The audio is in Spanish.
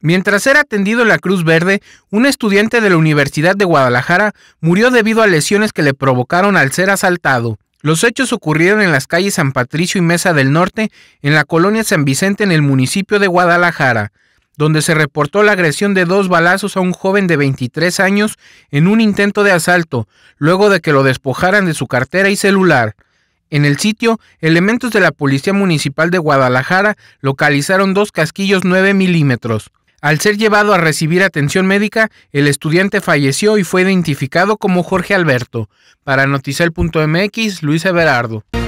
Mientras era atendido en la Cruz Verde, un estudiante de la Universidad de Guadalajara murió debido a lesiones que le provocaron al ser asaltado. Los hechos ocurrieron en las calles San Patricio y Mesa del Norte, en la colonia San Vicente, en el municipio de Guadalajara, donde se reportó la agresión de dos balazos a un joven de 23 años en un intento de asalto, luego de que lo despojaran de su cartera y celular. En el sitio, elementos de la Policía Municipal de Guadalajara localizaron dos casquillos 9 milímetros. Al ser llevado a recibir atención médica, el estudiante falleció y fue identificado como Jorge Alberto. Para Noticel.mx, Luis Everardo.